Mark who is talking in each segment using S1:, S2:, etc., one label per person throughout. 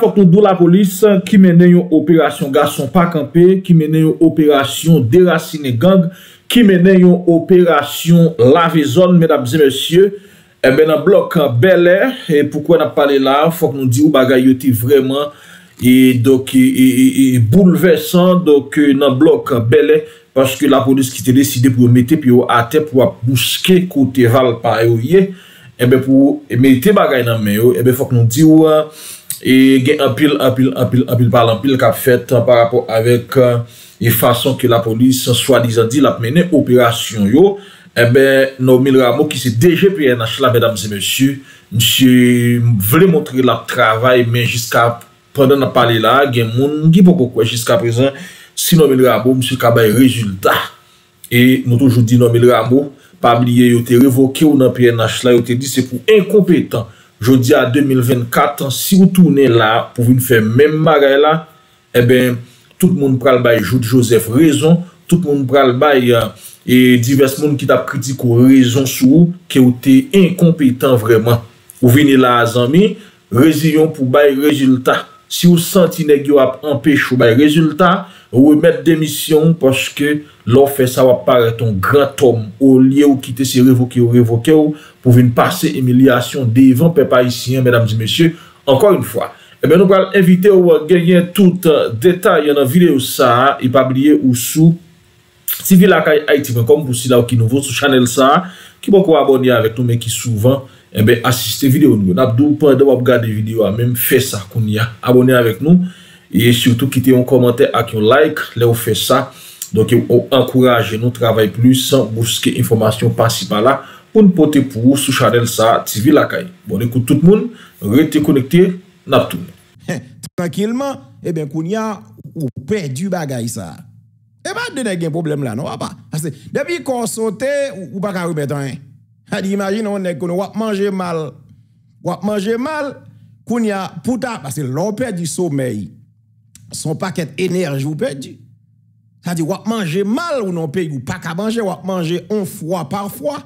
S1: Fok nou dou la polis Ki mene yon operasyon gason pa kampe Ki mene yon operasyon derasine gang Ki mene yon operasyon lavezon Medabze monsye Ebe eh nan blok belè E eh, poukwa nan pale la Fok nou di ou bagay yote vreman E, e, e, e boulevesan Nan blok belè Paske la polis ki te deside pou mwete Pi ou ate pou wap buske kote val Ebe eh pou mwete bagay nan men yo Ebe fok nou di ou Ebe pou mwete E gen apil, apil, apil, apil, apil, apil, apil kap fet par rapport avek euh, e fason ke la polis swa li zadi la menen operasyon yo. Ebe, Noemil Ramo ki se deje PNH la, mèdam se mèsyou, msye vle montre la travay men jiska prenden ap pale la, gen moun, ngi pokokwe jiska prezen. Si Noemil Ramo msye kabay rezultat, e nou toujou di Noemil Ramo, pabliye yote revoke ou nan PNH la, yote di se pou enkompetant. Jodi a 2024, si ou toune la pou vin fè mèm magay la, e eh ben, tout moun pral bay jout Joseph Rezon, tout moun pral bay, e euh, divers moun ki tap kritik ou Rezon sou, ke ou te enkompetant vreman. Ou vini la a zanmi, rezillon pou bay rezultat. Si ou santi negyo ap empèch ou bay rezultat, Ou e met demisyon poske lo fe sa wap pare ton gran tom Ou liye eh ou kite se revoke ou revoke ou pou vin pase emilyasyon devan Pe pa isi yon, mèdames et mèsyè, ankon yon fwa Ebe nou pal evite ou genyen tout detay Yon an vide ou sa a, ipabliye ou sou Sivila kay Aitiba, kom pou sila ou ki nouvo sou chanel sa a Ki bon kwa abonye avèk nou men ki souvan Ebe asiste vide ou nou, napdou pwande wap gade vide ou amèm Fe sa koun ya, abonye avèk nou E yon kite yon komante ak yon like Le ou fe sa Donke ou ankouraje nou travay plus San bouske informasyon pasipa la Poun pote pou sou chanel sa TV lakay Bon ekoute tout moun Rete konekte Naptou
S2: Tranquilman Eben eh koun ya Ou perdi bagay sa Eman eh dene gen problem la Non wap pa Depi konsote Ou bakan roubetan Adi imagine On nek kono wap manje mal Wap manje mal Koun ya Pouta Asi lon perdi someyi son paquet énergie ou perdu. Ça dit, wap manger mal ou non pays ou pas qu'à manger, wap manger un fois parfois,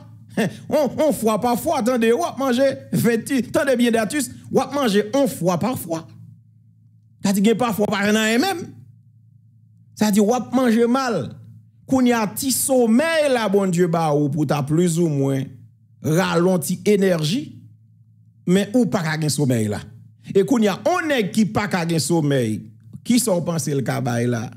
S2: on, on fois parfois attendez, ou manger vêtu, attendez bien d'atus, wap manger un fois parfois. Ça dit, parfois par an même. Ça dit, wap manger mal. Qu'on y a ti sommeil là, bon Dieu, bah, ou pour ta plus ou moins ralenti énergie, mais ou pas qu'à sommeil là. Et qu'on y a on est qui pas qu'à sommeil qui sont pensés le cabaye là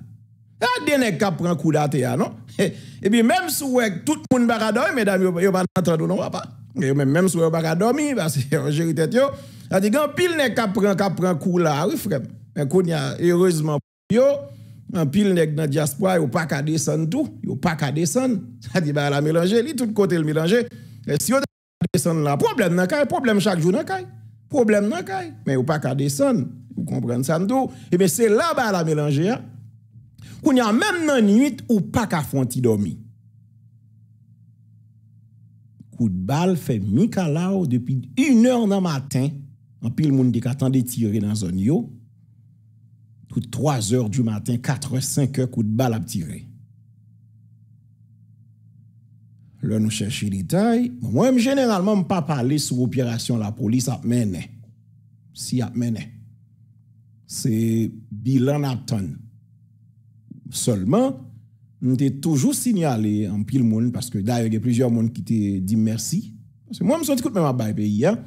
S2: Ah, des nèg qui prend coup d'até non Et bien même si tout le monde va dormir mesdames, yo pas entendre non pas. Même même si yo pas dormir parce que en vérité yo, ça dit pile nèg qui prend k'ap prend coup là, oui frère. Mais konya heureusement yo en pile nèg dans diaspora yo pas qu'à descendre tout, yo pas qu'à descendre. Ça dit bah la mélanger, li tout côté le mélanger. Et si yo descend, la problème nan kay, problème chaque jour nan kay. Problème nan kay, mais yo pas qu'à descendre. ou kompren san do, ebe se la bal a melange ya, koun ya men nan nuit ou pa ka fonti domi. Kou d'bal fè mi kalaw depi 1 or nan matin, an pi l moun de katande tire nan zon yo, tout 3 or du matin, 4, 5 or kou d'bal ap tire. Le nou chèche l'itay, mwen m generalman m pa pale sou operasyon la polis ap menè, si ap menè. c'est bilan aptan. Seulement, je t'ai toujours signalé en pile monde parce que d'ailleurs il y a plusieurs monde qui t'ont dit merci parce que moi me dit que même à un pays hein,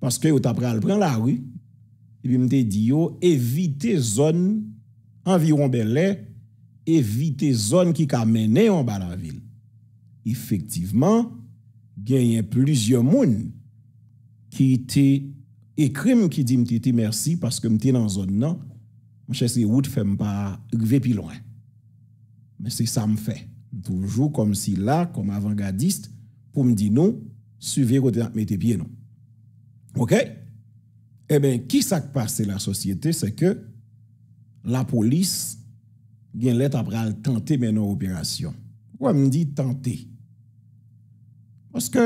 S2: parce que avez pris la rue et puis je dit yo évitez zone environ Belay évitez zone qui ka en bas la ville. Effectivement, il y a plusieurs monde qui étaient ekre m ki di m titi mersi paske m ti nan zon nan, m cheske wout fèm pa gve pi loin. Mè se sa m fè. Toujou kom si la, kom avangadist, pou m di nou, suver wote nan m te piye nou. Ok? E ben, ki sa k passe la sosyete, se ke la polis gen let ap ral tante men nou operasyon. Wè m di tante. Paske,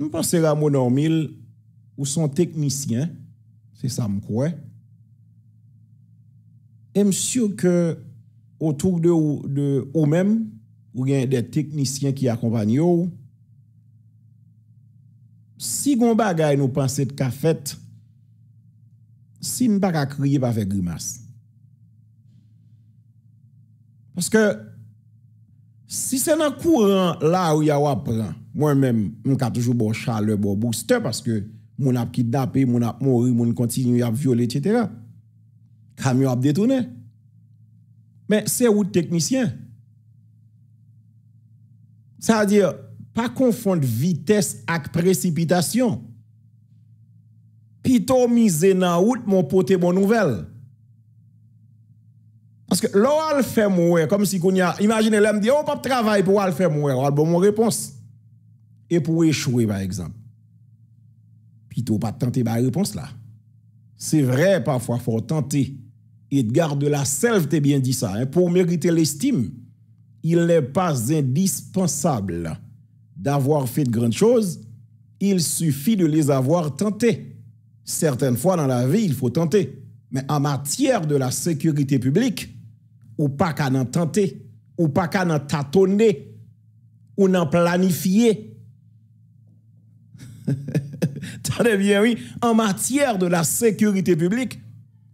S2: m pase la moun anmil ou son teknisyen, se sa m kouè, em syo ke otouk de ou ou men, ou gen de teknisyen ki akompany ou, si goun bagay nou panse de ka fèt, si m baka kriye pa vek grimas. Paske, si se nan kou ran la ou yaw apren, mwen men, m ka toujou bo chale, bo booster, paske moun ap kidnappé, moun a mort, moun continue à violer, etc. Camion a détourné. Mais c'est route technicien. Ça veut dire, pas confondre vitesse avec précipitation. Plutôt miser dans route, mon pote, mon nouvelle. Parce que l'on fait mourir, comme si qu'on a, imaginez, l'homme dit, on oh, pas travailler pour le faire mourir, on a mon réponse. Et pour échouer, par exemple plutôt pas tenter la réponse là. C'est vrai, parfois, faut tenter. Edgar de la Selve t'a bien dit ça. Hein. pour mériter l'estime, il n'est pas indispensable d'avoir fait de grandes choses, il suffit de les avoir tentées. Certaines fois dans la vie, il faut tenter. Mais en matière de la sécurité publique, ou pas qu'à tenter, ou pas qu'à en tâtonner, ou en planifier. oui. En matière de la sécurité publique,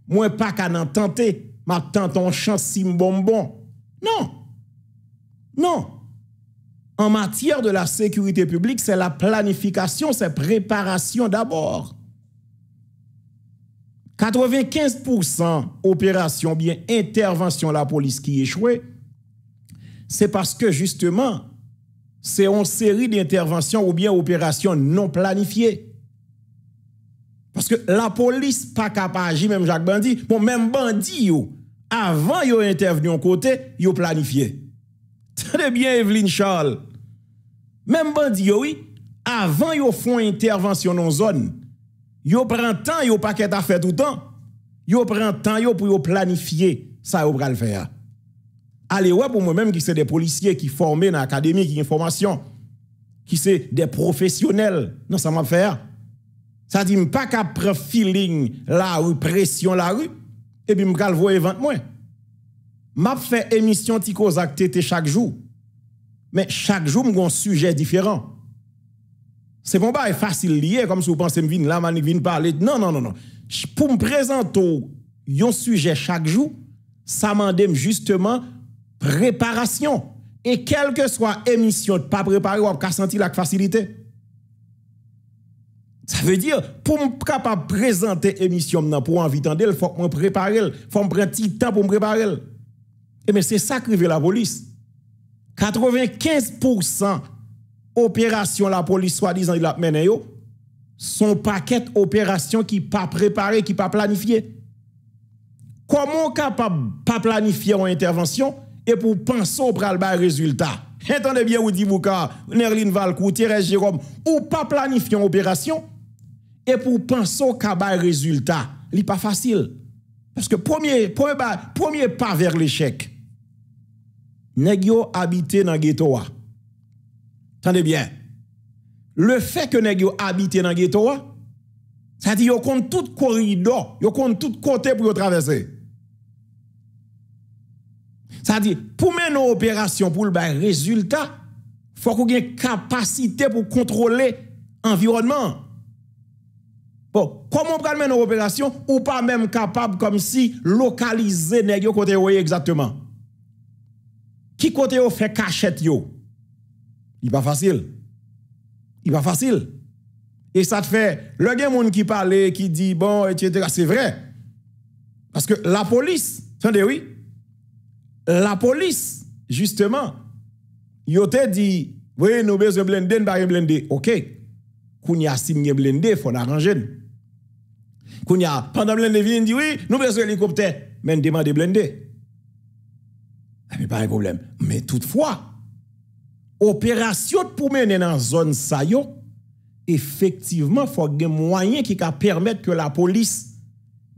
S2: moi, pas qu'à n'en tenter, ma tante en chance bonbon. Non. Non. En matière de la sécurité publique, c'est la planification, c'est préparation d'abord. 95% opération bien intervention la police qui échoue c'est parce que justement, c'est une série d'interventions ou bien opérations non planifiées. Parce que la police pas capable d'agir, même Jacques Bandi. bon, même Bandi, avant yo intervenu en côté, yo planifié. Tenez bien, Evelyne Charles. Même bandi oui, avant yo font intervention dans zone, yo prend temps, yo paquet à faire tout temps. Yo prend temps pour planifier ça yo pral faire. Allez ouais pour moi-même qui c'est des policiers qui formés dans l'académie qui information qui c'est des professionnels dans ça m'a faire. Ça dit, je pas qu'à prendre feeling la rue, pression la rue, et puis je vais le voir 20 Je fais émission chaque jour. Mais chaque jour, je un sujet différent. C'est bon, pas bah, facile lié, comme si vous pensez que je viens là, parler. Non, non, non, non. Pour me présenter un sujet chaque jour, ça demande justement préparation. Et quelle que soit l'émission, pas préparé, on pas senti la facilité. Ça veut dire, pour me capable présenter émission pour envie il faut que je prépare, il faut me prendre un petit temps pour me préparer. Et mais eh c'est ça qui veut la police. 95% opération la police soi-disant il a mené sont paquet opération qui pas préparé, qui pas planifiées. Comment capable pas planifier une intervention et pour penser au bas résultat? Entendez bien, vous dites vous Nerline Valcourt, Thérèse Jérôme, ou pas planifier une opération, et pour penser au résultat, résultat, n'est pas facile. Parce que premier, premier, premier pas vers l'échec, nèg yo habité dans ghetto. Tendez bien. Le fait que nèg yo dans ghetto, ça dit yo compte tout corridor, yo compte tout côté pour traverser. Ça dit pour mener opération pour le résultat, faut qu'on ait capacité pour contrôler l'environnement. Bon, comment on peut mener une opération ou pas même capable comme si localiser nèg côté exactement. Qui côté où fait cachette yo? Il pas facile. Il pas facile. Et ça te fait le monde qui parle qui dit bon etc. c'est vrai. Parce que la police, attendez oui. La police justement y te dit oui nous besoin blender, pas blender. OK. a si blender, faut l'arranger il y a, pendant blende dit oui, nous besoin hélicoptère. Mais demande blende. Ah, mais pas de problème. Mais toutefois, opération pour mener dans la zone sayo effectivement, il faut des moyens qui permettre que la police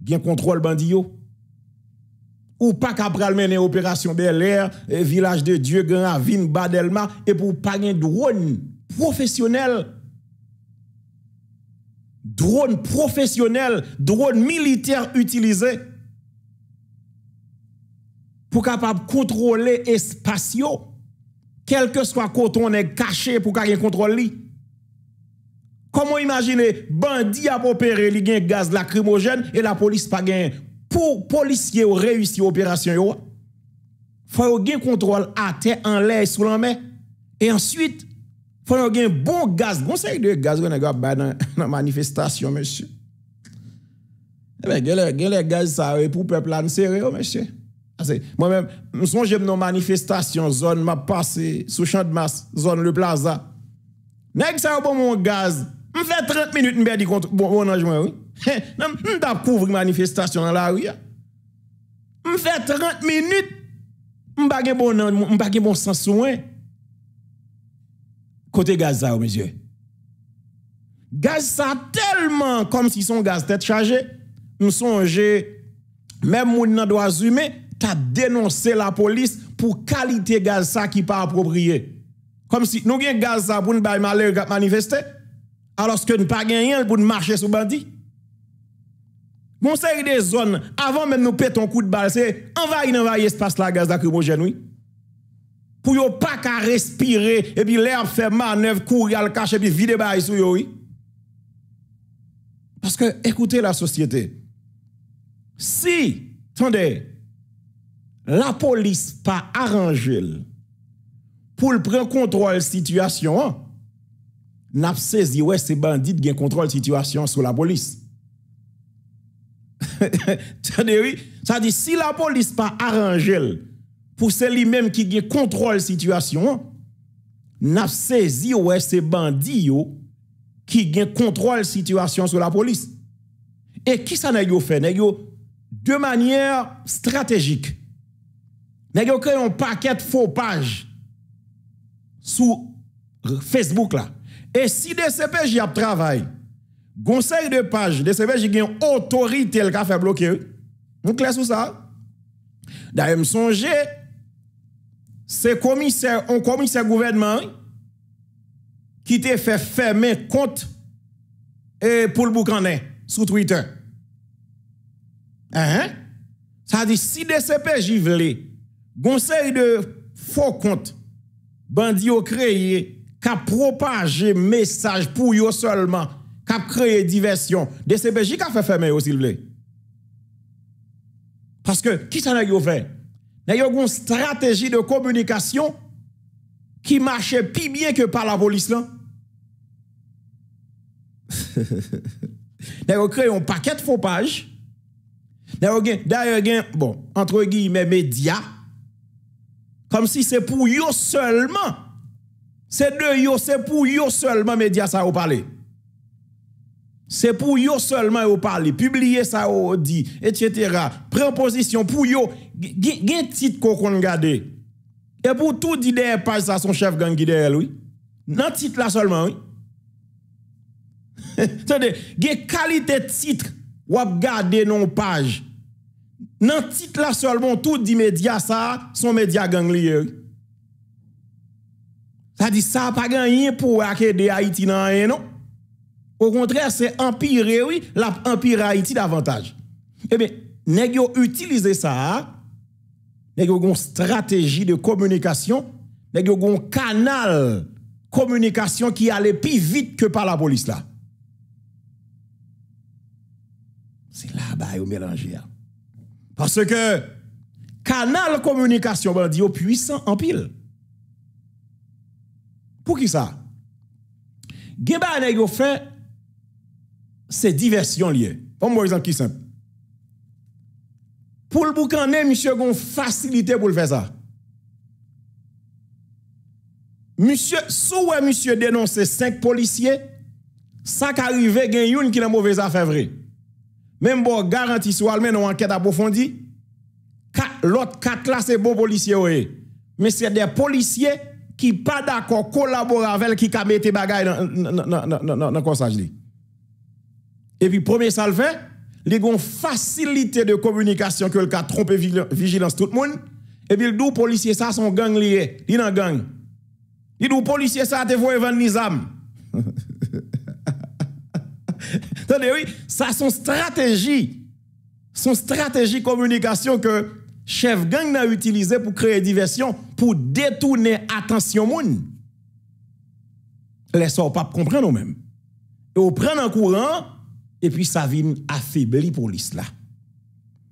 S2: gagne contrôle bandit ou pas qu'après mener opération Bel Air, eh, village de Dieu, Grand Badelma, et pour pas un drone professionnel drones professionnels, drones militaires utilisés pour capable contrôler l'espace... quel que soit le on est caché pour qu'il contrôle Comment imaginer bandit a opéré, il gaz lacrymogène et la police pas gagne Pour policiers réussir opération yo, faut le contrôle à terre en l'air sous la main... et ensuite pou nou gen bon gaz, goun se y de gaz wè nè gwa bay nan manifestasyon, mèche. Eh e bè gen le gaz sa wè, pou pè planse wè, mèche. Ase, mwen mè, mson jèm nan manifestasyon, zon mwa pase sou chan de mas, zon le plaza. Nèk sa wè pou mwen gaz, mwen fè 30 minout mwen bè di kont, mwen bon, bon anj mwen wè, mwen tap kouvri manifestasyon bon an la wè. Mwen fè 30 minout, mwen bagè bon sens wè, côté gaz ça, oh, monsieur. Gaz ça tellement comme si son gaz était chargé. Nous songeons, même moun nan droits tu t'as dénoncé la police pour qualité gaz ça qui pas approprié. Comme si nous avons gaz ça pour nous bailler malheur manifester, alors que nous n'avons pas gagné pour nous marcher sous bandit. Mon série des zones, avant même nous pétons coup de balle, c'est envahir, envahir espace là, gaz lacrymogène, oui pour yon pas qu'à respirer, et puis l'air fait manœuvre, courir, le cacher, et puis vide bail sur yon, oui. Parce que, écoutez la société. Si, attendez, la police pas arrangé pour le prendre contrôle situation, hein, n'a saisi, ouais, ces bandits qui contrôle situation sur la police. Attendez, oui. Ça dit, si la police pas arrangé, pour c'est lui-même qui gagne contrôle situation, n'a saisi ouais ces bandits qui gagne contrôle situation sur la police. Et qui ça n'a fait de manière stratégique. N'a créé un paquet de faux pages sur Facebook là. Et si DCPJ a travaillé, conseil de page, DCPJ a autorité qui a fait bloquer. vous clair sur ça. D'ailleurs, me c'est un commissaire gouvernement qui t'a fait fermer compte et eh, pour le boucané sur Twitter. Hein? Ça dit, si DCPJ voulait, conseil de faux comptes, bandits au créé, qui a propagé message pour eux seulement, qui a créé diversion, DCPJ qui a fait fermer aussi, s'il Parce que, qui ça a fait? Il y a une stratégie de communication qui marchait plus bien que par la police là. D'ailleurs, créé un paquet de faux pages. D'ailleurs, bon, entre guillemets, médias. Comme si c'est pour eux seulement. C'est de pour eux seulement, médias, ça, vous parler. C'est pour eux seulement vous parler Publier ça ou dit, etc. position pour eux, gen titre qu'on garde. Et pour tout dit derrière page ça son chef gang derrière lui. Non titre là seulement oui. Attendez, gen qualité titre ou garde non page. Non titre là seulement tout dit média ça son média gang lié. Ça dit ça pas gagné pour aider Haïti yon, non. Au contraire, c'est empirer, oui, l'a empire Haïti davantage. Eh bien, nèg yo utiliser ça, nèg yo une stratégie de communication, nèg yo un canal communication qui allait plus vite que par la police là. C'est là bas yo mélanger. Hein. Parce que canal communication dire, yo puissant en pile. Pour qui ça? Geba fait c'est diversion liée. Pour moi, exemple simple. Pour le boucaner, monsieur, gon facilité pour le faire ça. Monsieur, soit monsieur dénoncé cinq policiers, ça qui arrive, il y a une qui a mauvaise affaire vrai. Même bon, garantie soit almen une enquête approfondie, l'autre quatre là, c'est bon policier, Mais c'est des policiers qui pas d'accord collaborer avec qui a mis des bagailles dans le conseil. Et puis, premier ça le fait, les gon facilité de communication que le cas tromper vigilance tout le monde. Et puis, le dou policier ça son gang lié. Il en gang. Il dou policier ça te voye vendre les oui, ça son stratégie. Son stratégie communication que chef gang a utilisé pour créer diversion, pour détourner attention monde. Les pas comprendre nous-mêmes. Et au prendre en courant, e pi sa vin afibli polis la.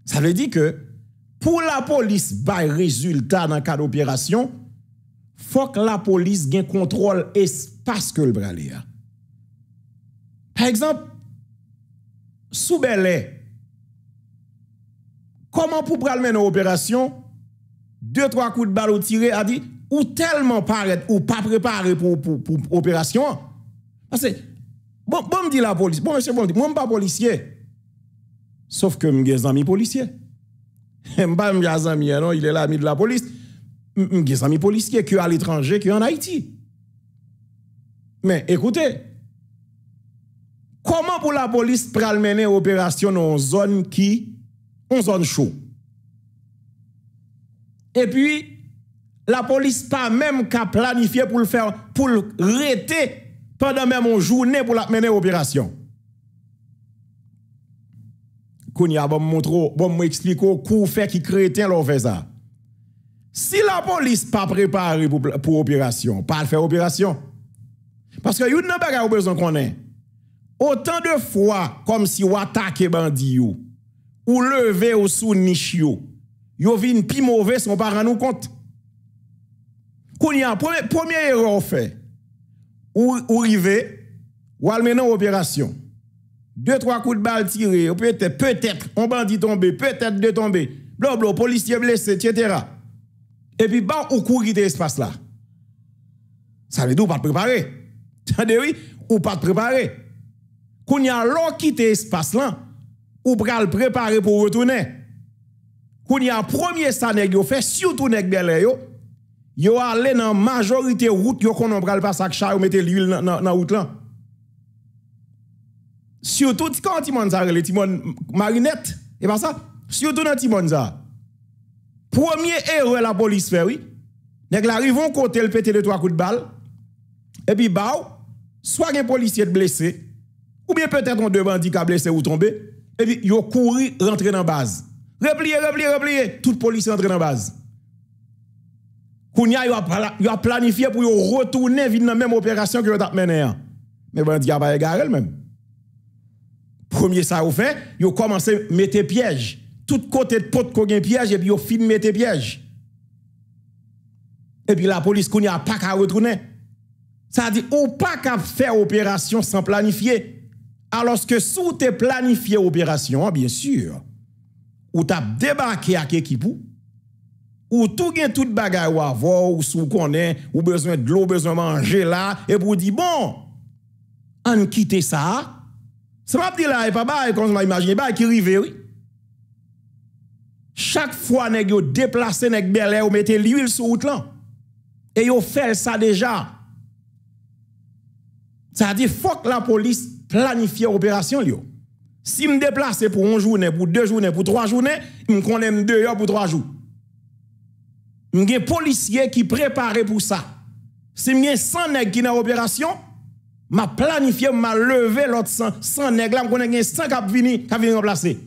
S2: Sa ve di ke, pou la polis bay rezultat nan ka d'operasyon, fok la polis gen kontrol espas ke l'bralé a. Par exemple, sou belè, koman pou bral men an operasyon, dee troa kou de balo tire a di, ou telman paret, ou pa prepare pou operasyon, a sej, Bon, bon, me dit la police. Bon, monsieur, bon, moi, je pas policier. Sauf que je suis un ami policier. Je ne suis pas un ami, non, il est l'ami de la police. Je suis un ami policier qui est à l'étranger, qui est en Haïti. Mais écoutez, comment pour la police pral mener opération dans une zone qui, une zone chaude? Et puis, la police pas même qu'à planifier pour le faire, pour le pendant même un jour... pour la mener opération. Kounia me montrer... bon montre, bon coup fait qui crée l'on fait ça. Si la police pas préparée pour, pour opération, pas faire opération. Parce que yon n'a pas besoin qu'on ait. Autant de fois comme si vous attaque bandi ou, ou levé ou sous niche yo, yo vin pi mauvais son parent nous compte. Kounia, premier, premier erreur fait ou, ou rivé, ou en opération. Deux, trois coups de balle tirés, peut-être, peut-être, on bandit tombé, peut-être deux tombés, policiers policier blessé, etc. Et puis, bah, ou courir espace là. Ça veut dire ou pas préparer. Tandis oui, ou pas préparé. Qu'on y a l'or quitter espace là, ou le préparer pour retourner. Qu'on y a premier ça nèg fait, surtout nèg belè yo allé dans majorité route yo qu'on pral pas sac char mettez l'huile dans la route là surtout quand timon ça les timon marinette et pas ça surtout dans timon ça premier erreur la police fait oui nèg la on côté le pété de trois coups de balle et puis bao soit un policier blessé ou bien peut-être on deux bandits qui blessé ou tombé et puis yo couru rentrer dans base replier replier replier toute police rentre dans base Kounia, a planifié pour retourner dans la même opération que vous avez menée. Hein. Mais vous a pas que même. Premier ça vous fait, vous commencé à mettre piège. Tout côté de pote qui a piège et puis vous fin mettre piège. Et puis la police Kounia pas qu'à retourner. Ça dit ou pas qu'à faire opération sans planifier. Alors que sous tu planifié opération, hein, bien sûr, ou t'as débarqué avec l'équipe ou tout gain tout bagay ou avoir ou sous connaît ou besoin de l'eau besoin manger là et pour dire bon on quitter ça ça m'a dit là et pas bail comme on m'imagine qui e rive oui chaque fois nèg yo déplacer nèg belè, ou mettez l'huile sur route là et yo fait ça déjà ça dit faut que la police planifie opération yo si me déplacer pour un journée pour deux journées pour trois journées me connaît dehors pour trois jours des policiers qui préparaient pour ça. Si y a 100 nègres qui sont dans opération je planifié, je levé l'autre 100, 100 nègres, je suis 100 qui sont venus remplacer.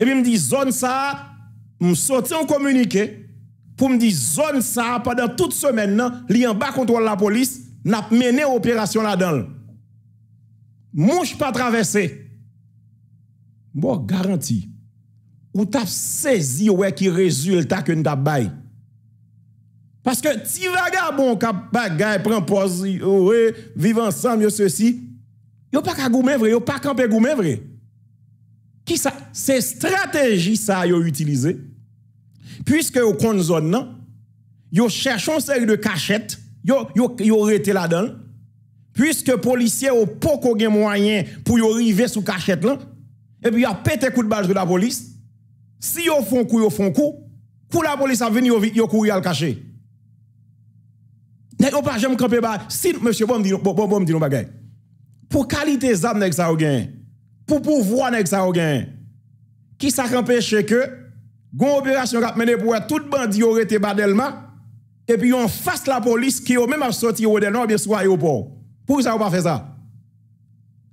S2: Et puis je me dis, zone ça, je en communiqué pour me dire, zone ça, pendant toute semaine, li en bas contrôle la police, n'a mené l'opération là-dedans. Mouche pas traversé. Bon, garantie. Ou t'as saisi ouais qui résulte que nous avons parce que si vagabond qui bagaille prend pause, ouais, vivre ensemble yo ceci, yo pas qu'à goumen vrai, yo pas camper goumen vrai. Qui ça c'est stratégie ça yo utilisé. Puisque yo con zone non, yo cherchent une série de cachettes, yo yo yo rete là-dedans. Puisque policiers pas poko gen moyen pour yo river sous cachette là, et puis yo pété coup de balle de la police. Si yo font coup, yo font coup, coup la police a venir yo yo courir à la Nèg pas jamais camper si monsieur bon dit bon bon dit Pour qualité Pour pouvoir nèg Bon Qui ça empêche que gon opération k'ap mené pour tout bandi badelma et puis on face la police qui au même a sorti au Bon bien soit port. Pour ça on pas faire ça.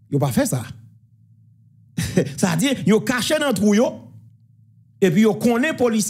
S2: Yo pas fait ça. ça veut dire yo caché dans trou et puis yo connaît e police